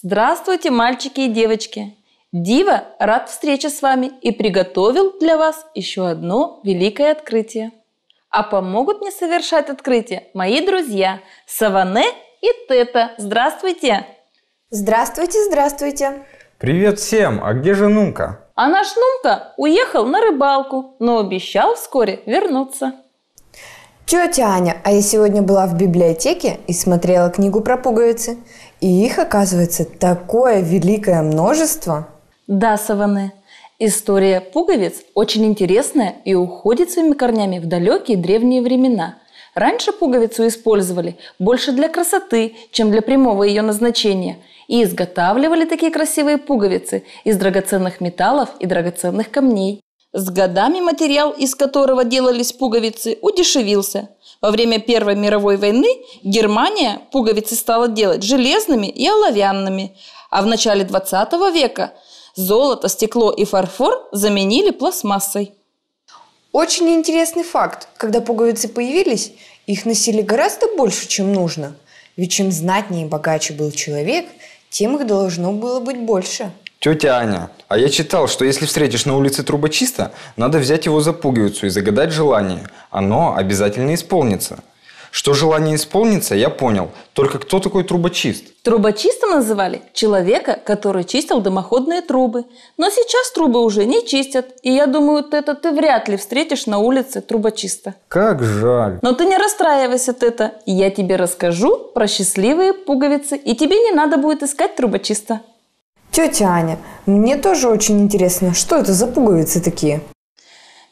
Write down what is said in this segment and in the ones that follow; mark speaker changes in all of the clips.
Speaker 1: Здравствуйте, мальчики и девочки! Дива рад встрече с вами и приготовил для вас еще одно великое открытие. А помогут мне совершать открытие мои друзья Саване и Тета. Здравствуйте!
Speaker 2: Здравствуйте, здравствуйте! Привет всем! А где же Нунка?
Speaker 1: А наш Нумка уехал на рыбалку, но обещал вскоре вернуться.
Speaker 2: Тетя Аня, а я сегодня была в библиотеке и смотрела книгу про пуговицы. И их, оказывается, такое великое множество. Да,
Speaker 1: Саваны. История пуговиц очень интересная и уходит своими корнями в далекие древние времена. Раньше пуговицу использовали больше для красоты, чем для прямого ее назначения. И изготавливали такие красивые пуговицы из драгоценных металлов и драгоценных камней. С годами материал, из которого делались пуговицы, удешевился. Во время Первой мировой войны Германия пуговицы стала делать железными и оловянными, а в начале 20 века золото, стекло и фарфор заменили пластмассой.
Speaker 2: Очень интересный факт. Когда пуговицы появились, их носили гораздо больше, чем нужно. Ведь чем знатнее и богаче был человек, тем их должно было быть больше. Тетя Аня, а я читал, что если встретишь на улице трубочиста, надо взять его за пуговицу и загадать желание. Оно обязательно исполнится. Что желание исполнится, я понял. Только кто такой трубочист?
Speaker 1: Трубочистом называли человека, который чистил дымоходные трубы. Но сейчас трубы уже не чистят. И я думаю, ты это ты вряд ли встретишь на улице трубочиста.
Speaker 2: Как жаль.
Speaker 1: Но ты не расстраивайся, это. Я тебе расскажу про счастливые пуговицы. И тебе не надо будет искать трубочиста. Тетя Аня, мне тоже очень интересно, что это за пуговицы такие?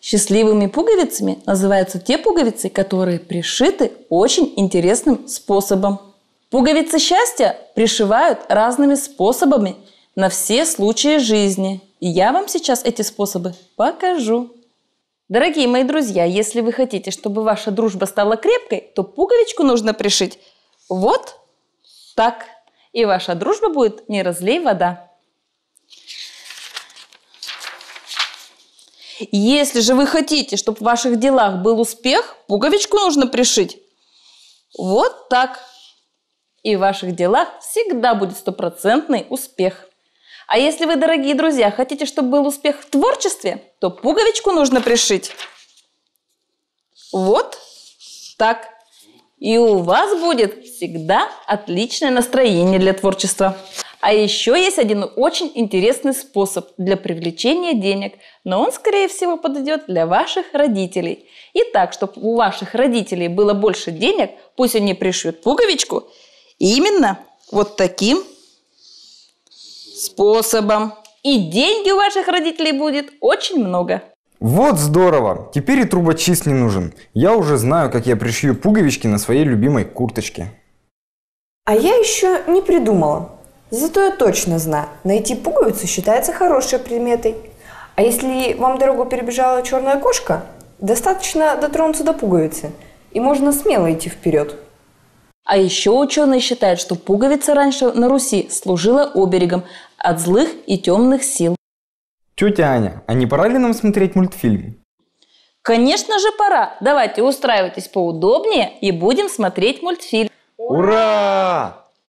Speaker 1: Счастливыми пуговицами называются те пуговицы, которые пришиты очень интересным способом. Пуговицы счастья пришивают разными способами на все случаи жизни. И я вам сейчас эти способы покажу. Дорогие мои друзья, если вы хотите, чтобы ваша дружба стала крепкой, то пуговичку нужно пришить вот так. И ваша дружба будет не разлей вода. Если же вы хотите, чтобы в ваших делах был успех, пуговичку нужно пришить. Вот так. И в ваших делах всегда будет стопроцентный успех. А если вы, дорогие друзья, хотите, чтобы был успех в творчестве, то пуговичку нужно пришить. Вот так. И у вас будет всегда отличное настроение для творчества. А еще есть один очень интересный способ для привлечения денег, но он, скорее всего, подойдет для ваших родителей. И так, чтобы у ваших родителей было больше денег, пусть они пришьют пуговичку именно вот таким способом. И деньги у ваших родителей будет очень много.
Speaker 2: Вот здорово! Теперь и трубочист не нужен. Я уже знаю, как я пришью пуговички на своей любимой курточке. А я еще не придумала. Зато я точно знаю, найти пуговицу считается хорошей приметой. А если вам дорогу перебежала черная кошка, достаточно дотронуться до пуговицы, и можно смело идти вперед. А еще ученые считают, что
Speaker 1: пуговица раньше на Руси служила оберегом от злых и темных сил.
Speaker 2: Тетя Аня, а не пора ли нам смотреть мультфильм?
Speaker 1: Конечно же пора. Давайте устраивайтесь поудобнее и будем смотреть мультфильм.
Speaker 2: Ура!